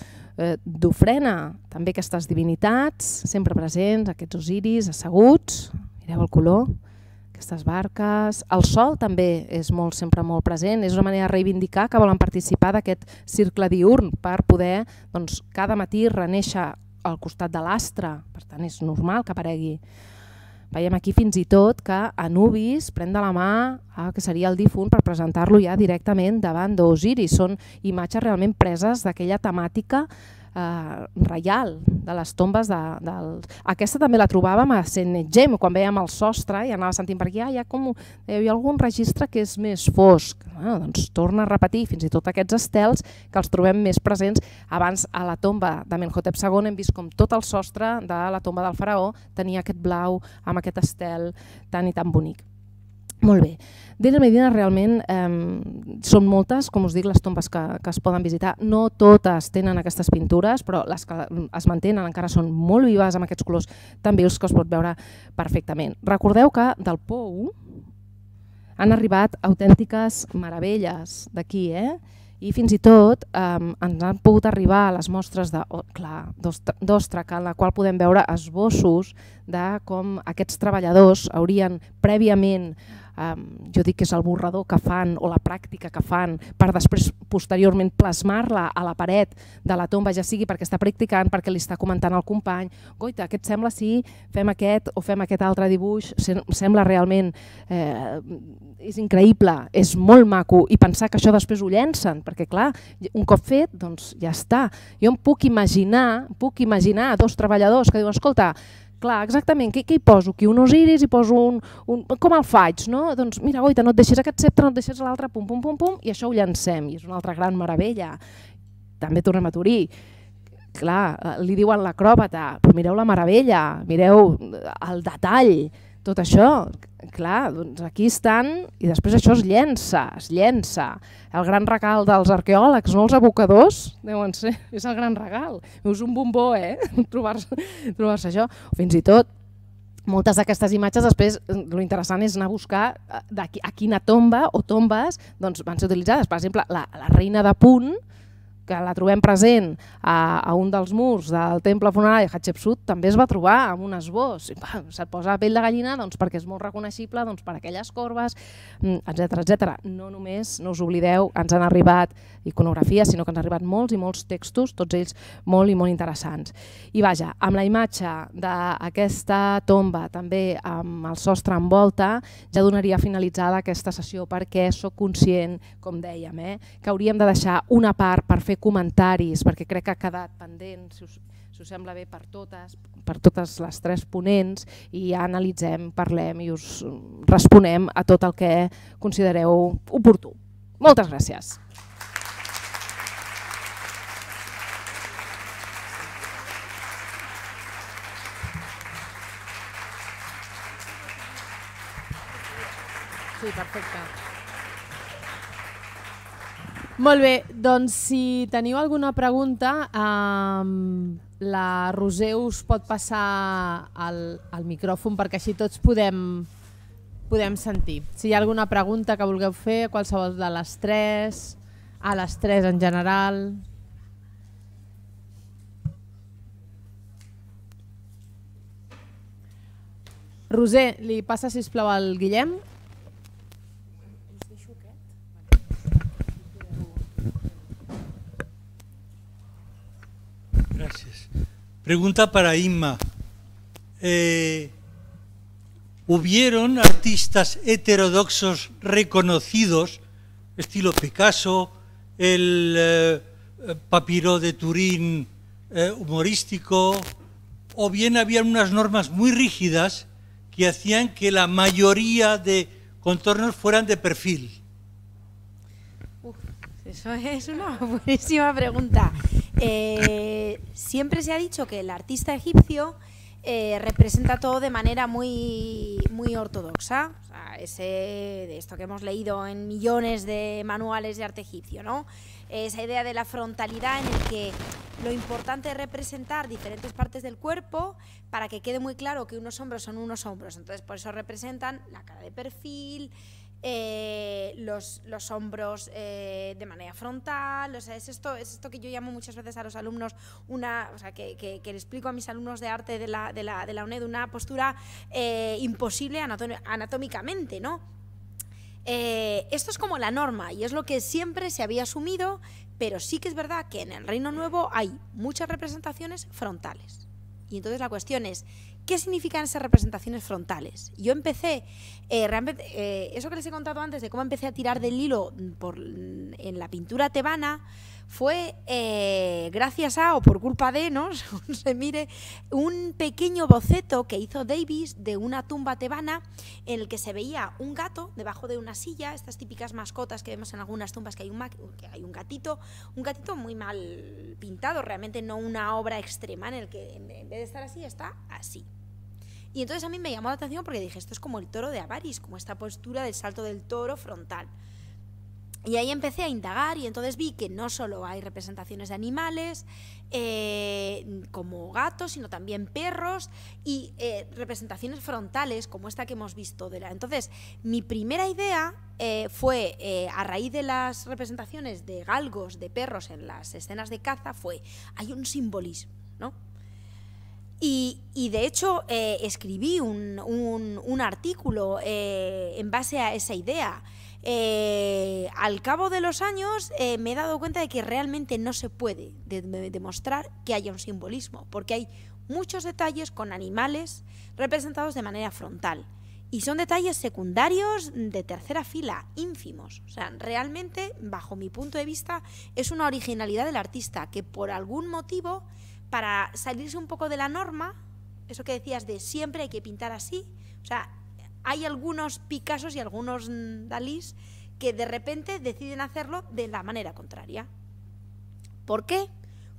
eh, d'ofrena. També aquestes divinitats, sempre presents, aquests osiris asseguts, mireu el color, aquestes barques. El sol també és molt sempre molt present, és una manera de reivindicar que volen participar d'aquest cercle diurn per poder doncs, cada matí reneixer al costat de l'astre, per tant és normal que aparegui Veiem aquí fins i tot que Anubis pren de la mà el ah, que seria el difunt per presentar-lo ja directament davant d'Osiris. Són imatges realment preses d'aquella temàtica eh, reial, de les tombes de, del... Aquesta també la trobàvem a Gem, quan veiem el sostre i anava sentint per aquí, ah, hi ha, com, hi havia algun registre que és més fosc. Ah, doncs torna a repetir, fins i tot aquests estels que els trobem més presents. Abans a la tomba de Menhotep II hem vist com tot el sostre de la tomba del faraó tenia aquest blau amb aquest estel tan i tan bonic. Molt bé. Dins Medina realment eh, són moltes, com us dic, les tombes que, que es poden visitar. No totes tenen aquestes pintures, però les que es mantenen encara són molt vives amb aquests colors tan vius que es pot veure perfectament. Recordeu que del Pou han arribat autèntiques meravelles d'aquí, eh? i fins i tot eh, ens han pogut arribar a les mostres oh, d'ostra, que en la qual podem veure esbossos de com aquests treballadors haurien prèviament jo dic que és el borrador que fan o la pràctica que fan per després posteriorment plasmar-la a la paret de la tomba, ja sigui perquè està practicant, perquè li està comentant al company, goita, què et sembla si fem aquest o fem aquest altre dibuix? sembla realment, eh, és increïble, és molt maco i pensar que això després ho llencen, perquè clar, un cop fet, doncs ja està. Jo em puc imaginar, puc imaginar dos treballadors que diuen, escolta, Clar, exactament. Què, què hi poso? Aquí un Osiris, hi poso un, un... Com el faig, no? Doncs mira, goita, no et deixes aquest sceptre, no et deixes l'altre, pum, pum, pum, pum, i això ho llancem. I és una altra gran meravella. També tornem a Turí. Clar, eh, li diuen l'acròbata, però mireu la meravella, mireu eh, el detall tot això, clar, doncs aquí estan i després això es llença, es llença. El gran regal dels arqueòlegs, no els abocadors, deuen ser, <laughs> és el gran regal. És un bombó, eh, <laughs> trobar-se trobar, -se, això. Fins i tot, moltes d'aquestes imatges després lo interessant és anar a buscar eh, a quina tomba o tombes doncs, van ser utilitzades. Per exemple, la, la reina de Punt, que la trobem present a, a un dels murs del temple funerari de Hatshepsut, també es va trobar amb un esbós. se't posa la pell de gallina doncs, perquè és molt reconeixible doncs, per aquelles corbes, etc mm, etc. No només, no us oblideu, ens han arribat iconografies, sinó que ens han arribat molts i molts textos, tots ells molt i molt interessants. I vaja, amb la imatge d'aquesta tomba, també amb el sostre en volta, ja donaria finalitzada aquesta sessió perquè sóc conscient, com dèiem, eh, que hauríem de deixar una part per fer fer comentaris perquè crec que ha quedat pendent, si us, si us sembla bé per totes, per totes les tres ponents i ja analitzem, parlem i us mm, responem a tot el que considereu oportú. Moltes gràcies. Sí, perfecte. Molt bé, doncs si teniu alguna pregunta, eh, la Roser us pot passar el, el micròfon perquè així tots podem, podem sentir. Si hi ha alguna pregunta que vulgueu fer, qualsevol de les tres, a les tres en general... Roser, li passa, si plau al Guillem? Pregunta para Inma. Eh, ¿Hubieron artistas heterodoxos reconocidos, estilo Picasso, el eh, papiro de Turín eh, humorístico, o bien habían unas normas muy rígidas que hacían que la mayoría de contornos fueran de perfil? Uf, eso es una <laughs> buenísima pregunta. Eh, siempre se ha dicho que el artista egipcio eh, representa todo de manera muy, muy ortodoxa. ese, de esto que hemos leído en millones de manuales de arte egipcio, ¿no? Esa idea de la frontalidad en el que lo importante es representar diferentes partes del cuerpo para que quede muy claro que unos hombros son unos hombros. Entonces, por eso representan la cara de perfil, eh, los, los, hombros eh, de manera frontal, o es esto, es esto que yo llamo muchas veces a los alumnos, una, o sea, que, que, le explico a mis alumnos de arte de la, UNED, una postura eh, imposible anatómicamente, ¿no? esto es como la norma y es lo que siempre se había asumido, pero sí que es verdad que en el Reino Nuevo hay muchas representaciones frontales. Y entonces la cuestión es, ¿Qué significan esas representaciones frontales? Yo empecé, eh, realmente, eh, eso que les he contado antes de cómo empecé a tirar del hilo mm, mm, en la pintura tebana, fue eh, gracias a o por culpa de, ¿no? <laughs> se mire, un pequeño boceto que hizo Davis de una tumba tebana en el que se veía un gato debajo de una silla, estas típicas mascotas que vemos en algunas tumbas que hay un, que hay un gatito, un gatito muy mal pintado, realmente no una obra extrema en el que en vez de estar así está así. Y entonces a mí me llamó la atención porque dije, esto es como el toro de Avaris, como esta postura del salto del toro frontal. Y ahí empecé a indagar y entonces vi que no solo hay representaciones de animales eh, como gatos, sino también perros y eh, representaciones frontales como esta que hemos visto. De la... Entonces, mi primera idea eh, fue, a raíz de las representaciones de galgos, de perros en las escenas de caza, fue, hay un simbolismo, ¿no? Y, de hecho eh, escribí un, artículo eh, en base a esa idea. Eh, al cabo de los años me he dado cuenta de que realmente no se puede demostrar que haya un simbolismo, porque hay muchos detalles con animales representados de manera frontal. Y son detalles secundarios de tercera fila, ínfimos. O sea, realmente, bajo mi punto de vista, es una originalidad del artista que por algún motivo para salirse un poco de la norma, eso que decías de siempre hay que pintar así, o sea, hay algunos Picassos y algunos Dalís que de repente deciden hacerlo de la manera contraria. ¿Por qué?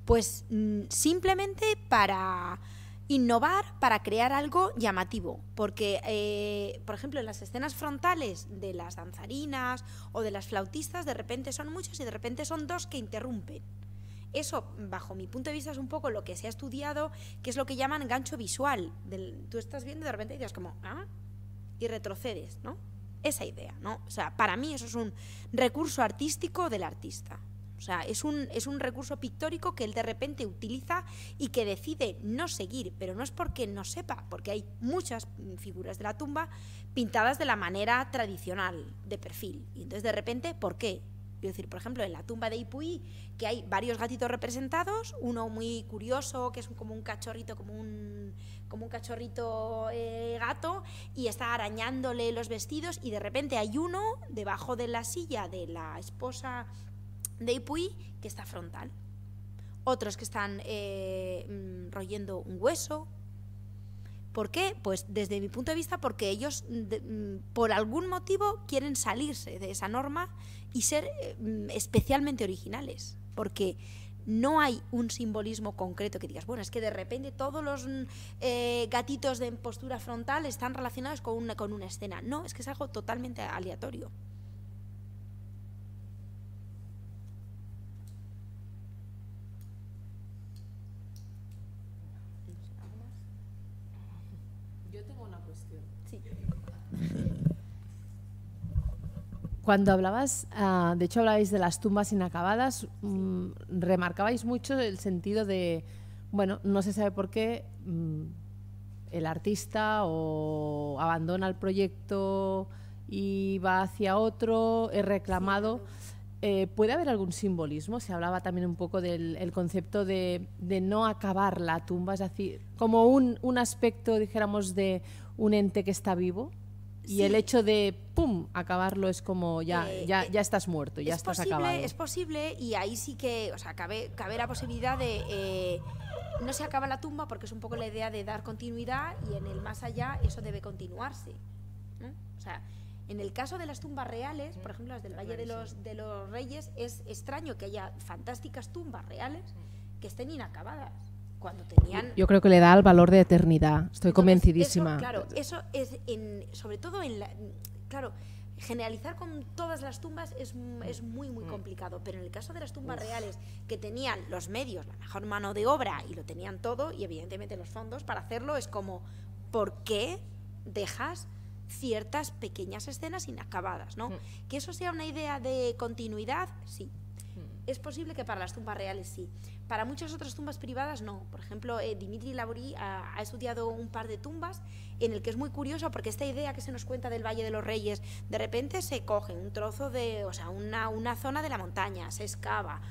Pues mm, simplemente para innovar, para crear algo llamativo. Porque, eh, por ejemplo, en las escenas frontales de las danzarinas o de las flautistas, de repente son muchas y de repente son dos que interrumpen eso, bajo mi punto de vista, es un poco lo que se ha estudiado, que es lo que llaman gancho visual. tú estás viendo de repente dices como, ah, y retrocedes, ¿no? Esa idea, ¿no? O sea, para mí eso es un recurso artístico del artista. O sea, es un, es un recurso pictórico que él de repente utiliza y que decide no seguir, pero no es porque no sepa, porque hay muchas figuras de la tumba pintadas de la manera tradicional, de perfil. Y entonces de repente, ¿por qué? por ejemplo, en la tumba de Ipuy, que hay varios gatitos representados, uno muy curioso, que es como un cachorrito, como un, como un cachorrito eh, gato, y está arañándole los vestidos, y de repente hay uno debajo de la silla de la esposa de Ipuy que está frontal. Otros que están eh, mm, royendo un hueso, ¿Por qué? Pues desde mi punto de vista porque ellos mm, por algún motivo quieren salirse de esa norma y ser mm, especialmente originales, porque no hay un simbolismo concreto que digas, bueno, es que de repente todos los mm, eh, gatitos de postura frontal están relacionados con una, con una escena. No, es que es algo totalmente aleatorio. Cuando hablabas, ah, de hecho hablabais de las tumbas inacabadas, mm, remarcabais mucho el sentido de, bueno, no se sabe por qué mm, el artista o abandona el proyecto y va hacia otro, es reclamado. Eh, ¿Puede haber algún simbolismo? Se hablaba también un poco del concepto de, no acabar la tumba, es decir, como un, un aspecto, dijéramos, de un ente que está vivo. Y el hecho de pum acabarlo es como ya eh, ya, eh, ya estás muerto, ya estás acabado. Es posible y ahí sí que, o sea, cabe, cabe la posibilidad de eh, no se acaba la tumba porque es un poco la idea de dar continuidad y en el más allá eso debe continuarse. O sea, en el caso de las tumbas reales, por ejemplo las del Valle de los, de los Reyes, es extraño que haya fantásticas tumbas reales que estén inacabadas. Yo creo que le da el valor de eternidad, estoy convencidísima. claro, eso es, sobre todo en Claro, generalizar con todas las tumbas es, es, muy, muy mm. complicado, pero en el caso de las tumbas reales, que tenían los medios, la mejor mano de obra y lo tenían todo, y evidentemente los fondos para hacerlo, es como, ¿por qué dejas ciertas pequeñas escenas inacabadas? ¿no? Mm. Que eso sea una idea de continuidad, sí. Mm. Es posible que para las tumbas reales sí, para muchas otras tumbas privadas no. Por ejemplo, eh, Dimitri Labori ha, estudiado un par de tumbas en el que es muy curioso porque esta idea que se nos cuenta del Valle de los Reyes, de repente se coge un trozo de, o sea, una, una zona de la montaña, se excava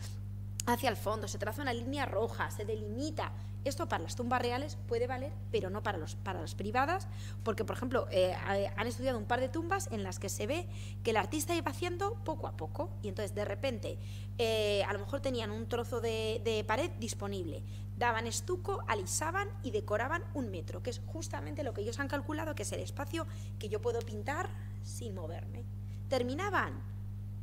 hacia el fondo, se traza una línea roja, se delimita esto para las tumbas reales puede valer, pero no para, los, para las privadas, porque, por ejemplo, eh, han estudiado un par de tumbas en las que se ve que el artista iba haciendo poco a poco, y entonces de repente eh, a lo mejor tenían un trozo de, de pared disponible, daban estuco, alisaban y decoraban un metro, que es justamente lo que ellos han calculado que es el espacio que yo puedo pintar sin moverme. Terminaban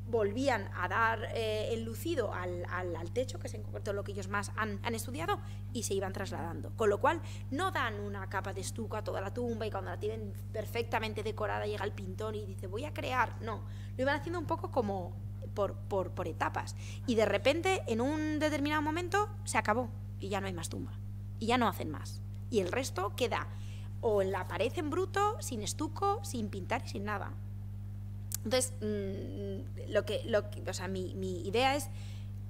volvían a dar eh, el lucido al, al, al, techo, que es en concreto lo que ellos más han, han, estudiado, y se iban trasladando. Con lo cual, no dan una capa de estuco a toda la tumba y cuando la tienen perfectamente decorada llega el pintor y dice, voy a crear. No, lo iban haciendo un poco como por, por, por etapas. Y de repente, en un determinado momento, se acabó y ya no hay más tumba. Y ya no hacen más. Y el resto queda o en la pared en bruto, sin estuco, sin pintar y sin nada. Entonces, mm, lo que, lo o sea, mi, idea es,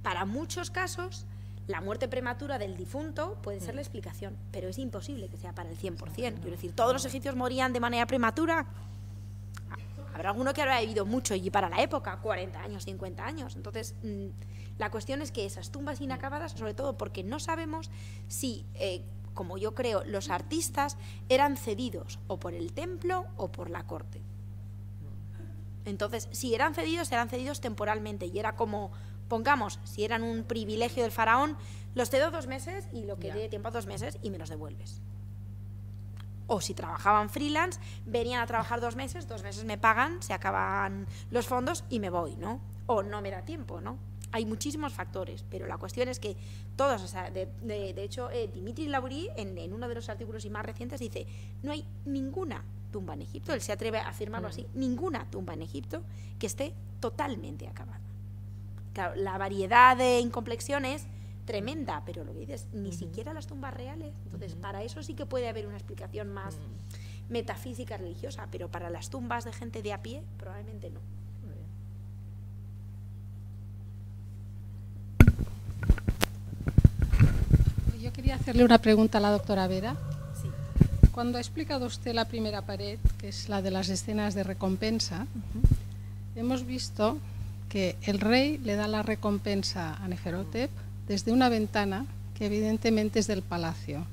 para muchos casos, la muerte prematura del difunto puede ser la mm. explicación, pero es imposible que sea para el 100%. Quiero decir, todos los egipcios morían de manera prematura. Habrá alguno que habrá vivido mucho y para la época, 40 años, 50 años. Entonces, mm, la cuestión es que esas tumbas inacabadas, sobre todo porque no sabemos si, eh, como yo creo, los artistas eran cedidos o por el templo o por la corte. Entonces, si eran cedidos, eran cedidos temporalmente y era como, pongamos, si eran un privilegio del faraón, los cedo dos meses y lo que dé tiempo a dos meses y me los devuelves. O si trabajaban freelance, venían a trabajar dos meses, dos meses me pagan, se acaban los fondos y me voy, ¿no? O no me da tiempo, ¿no? Hay muchísimos factores, pero la cuestión es que todos, o sea, de, hecho, eh, Dimitri Labouri, en, uno de los artículos más recientes, dice, no hay ninguna tumba en Egipto, él se atreve a afirmarlo así, ninguna tumba en Egipto que esté totalmente acabada. la variedad de incomplexiones tremenda, pero lo que dices, ni siquiera las tumbas reales. Entonces, para eso sí que puede haber una explicación más mm. metafísica religiosa, pero para las tumbas de gente de a pie, probablemente no. Yo quería hacerle una pregunta a la doctora Vera. Cuando ha explicado usted la primera pared, que es la de las escenas de recompensa, hemos visto que el rey le da la recompensa a Neferotep desde una ventana que evidentemente es del palacio.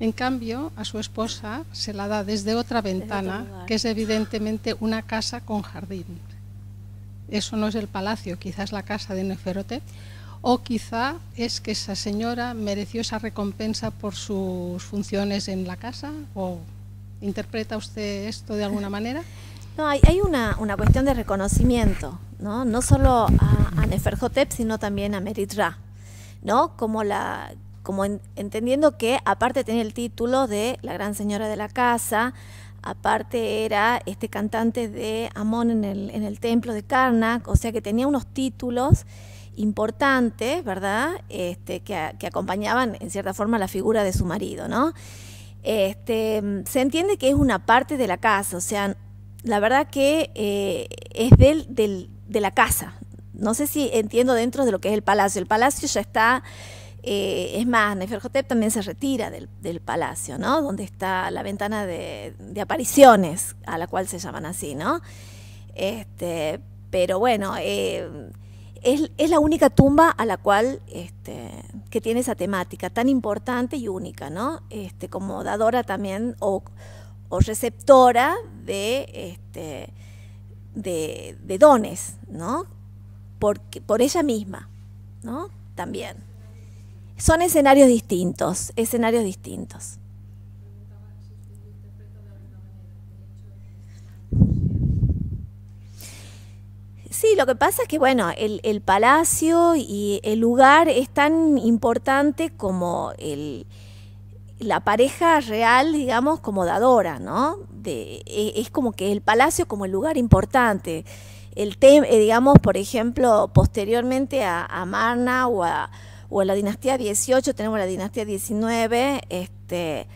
En cambio, a su esposa se la da desde otra ventana, que es evidentemente una casa con jardín. Eso no es el palacio, quizás la casa de Neferotep o quizá es que esa señora mereció esa recompensa por sus funciones en la casa o interpreta usted esto de alguna manera <laughs> no hay, hay una, una, cuestión de reconocimiento no no solo a, a Neferhotep sino también a Merit Ra no como la como entendiendo que aparte tenía el título de la gran señora de la casa aparte era este cantante de Amón en el, en el templo de Karnak o sea que tenía unos títulos importantes, ¿verdad? Este, que, acompañaban en cierta forma la figura de su marido, ¿no? Este, se entiende que es una parte de la casa, o sea, la verdad que eh, es del, de la casa. No sé si entiendo dentro de lo que es el palacio. El palacio ya está, eh, es más, Neferhotep también se retira del, palacio, ¿no? Donde está la ventana de, apariciones, a la cual se llaman así, ¿no? Este, pero bueno, eh, es, la única tumba a la cual este, que tiene esa temática tan importante y única, ¿no? Este, como dadora también o, receptora este, de, dones, ¿no? Porque, por ella misma, ¿no? También. Son escenarios distintos, escenarios distintos. Sí, lo que pasa es que, bueno, el, palacio y el lugar es tan importante como la pareja real, digamos, como dadora, ¿no? De, e, es como que el palacio como el lugar importante. El tema, eh, digamos, por ejemplo, posteriormente a, Marna o a, la dinastía 18, tenemos la dinastía 19, este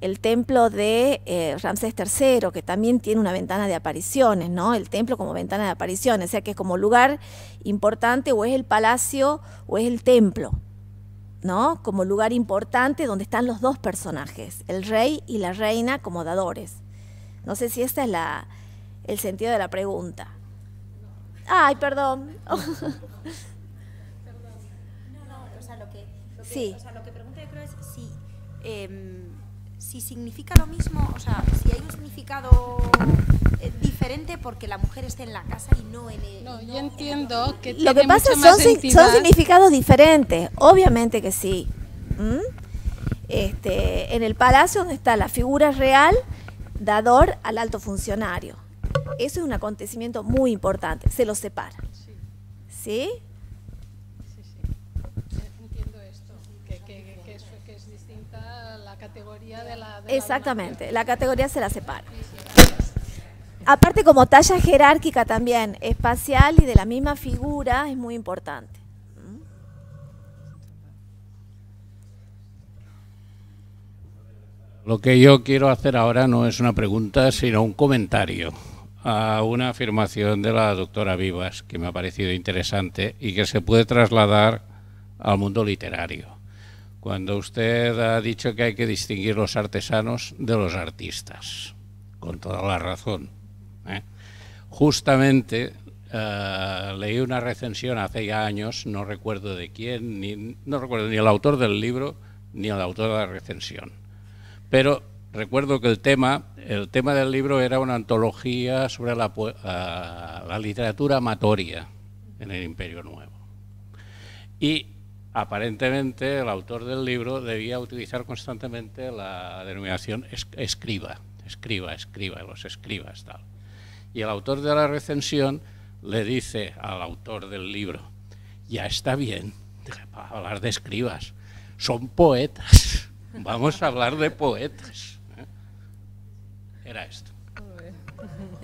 el templo de eh, Ramsés III, que también tiene una ventana de apariciones, ¿no? El templo como ventana de apariciones, o sea que es como lugar importante o es el palacio o es el templo, ¿no? Como lugar importante donde están los dos personajes, el rey y la reina como dadores. No sé si esta es la, el sentido de la pregunta. Ay, perdón. <laughs> perdón. No, no, o sea, lo que, sí. pregunta yo creo es si... Em, si significa lo mismo, o sea, si hay un significado eh, diferente porque la mujer está en la casa y no en el... No, yo entiendo que... Lo que pasa es son, son significados diferentes, obviamente que sí. Este, en el palacio donde está la figura real, dador al alto funcionario. Eso es un acontecimiento muy importante, se lo separa. ¿Sí? es distinta la categoría de la... Exactamente, la categoría se la separa. Aparte como talla jerárquica también, espacial y de la misma figura, es muy importante. Lo que yo quiero hacer ahora no es una pregunta, sino un comentario a una afirmación de la doctora Vivas que me ha parecido interesante y que se puede trasladar al mundo literario cuando usted ha dicho que hay que distinguir los artesanos de los artistas, con toda la razón. ¿eh? Justamente eh, leí una recensión hace ya años, no recuerdo de quién, ni, no recuerdo ni el autor del libro, ni el autor de la recensión. Pero recuerdo que el tema, el tema del libro era una antología sobre la, eh, la literatura amatoria en el Imperio Nuevo. Y aparentemente el autor del libro debía utilizar constantemente la denominación escriba, escriba, escriba, los escribas, tal. Y el autor de la recensión le dice al autor del libro, ya está bien para hablar de escribas, son poetas, <laughs> vamos a hablar de poetas. ¿eh? Era esto.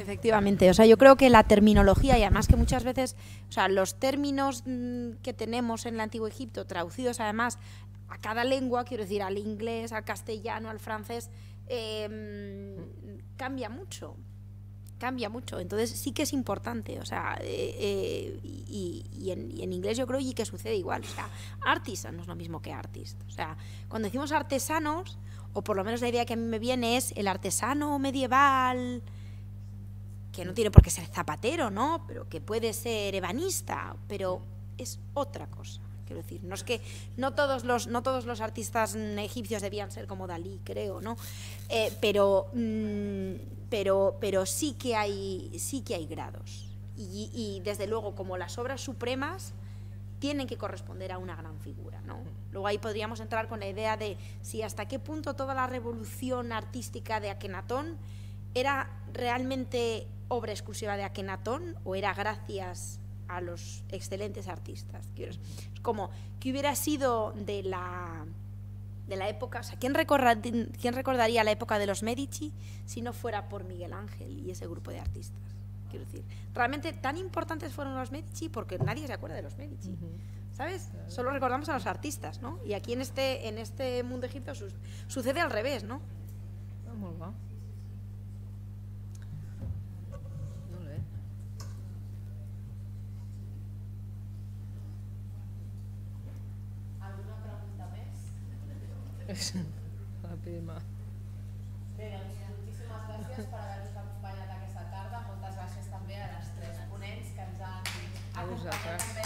Efectivamente, o sea, yo creo que la terminología y además que muchas veces, o sea, los términos mm, que tenemos en el Antiguo Egipto, traducidos además a cada lengua, quiero decir, al inglés, al castellano, al francés, em, cambia mucho, cambia mucho. Entonces sí que es importante, o sea, eh, eh, y, en, inglés yo creo y que sucede igual. O artisan no es lo mismo que artist. O sea, cuando decimos artesanos, o por lo menos la idea que a mí me viene es el artesano medieval que no tiene por qué ser zapatero, ¿no? Pero que puede ser ebanista, pero es otra cosa. Quiero decir, no que no todos los, no todos los artistas egipcios debían ser como Dalí, creo, ¿no? Eh, pero, mm, pero, pero sí que hay, sí que hay grados. Y, desde luego, como las obras supremas tienen que corresponder a una gran figura, ¿no? Luego ahí podríamos entrar con la idea de si hasta qué punto toda la revolución artística de Akenatón era realmente obra exclusiva de Akenatón o era gracias a los excelentes artistas. Es como que hubiera sido de la, de la época, o sea, ¿quién, ¿quién recordaría la época de los Medici si no fuera por Miguel Ángel y ese grupo de artistas? Quiero decir, realmente tan importantes fueron los Medici porque nadie se acuerda de los Medici. ¿Sabes? Solo recordamos a los artistas, ¿no? Y aquí en este, en este mundo egipcio sucede al revés, ¿no? Ah, La <laughs> prima. Bé, doncs moltíssimes gràcies per haver-nos acompanyat aquesta tarda. Moltes gràcies també a les tres ponents que ens han acompanyat també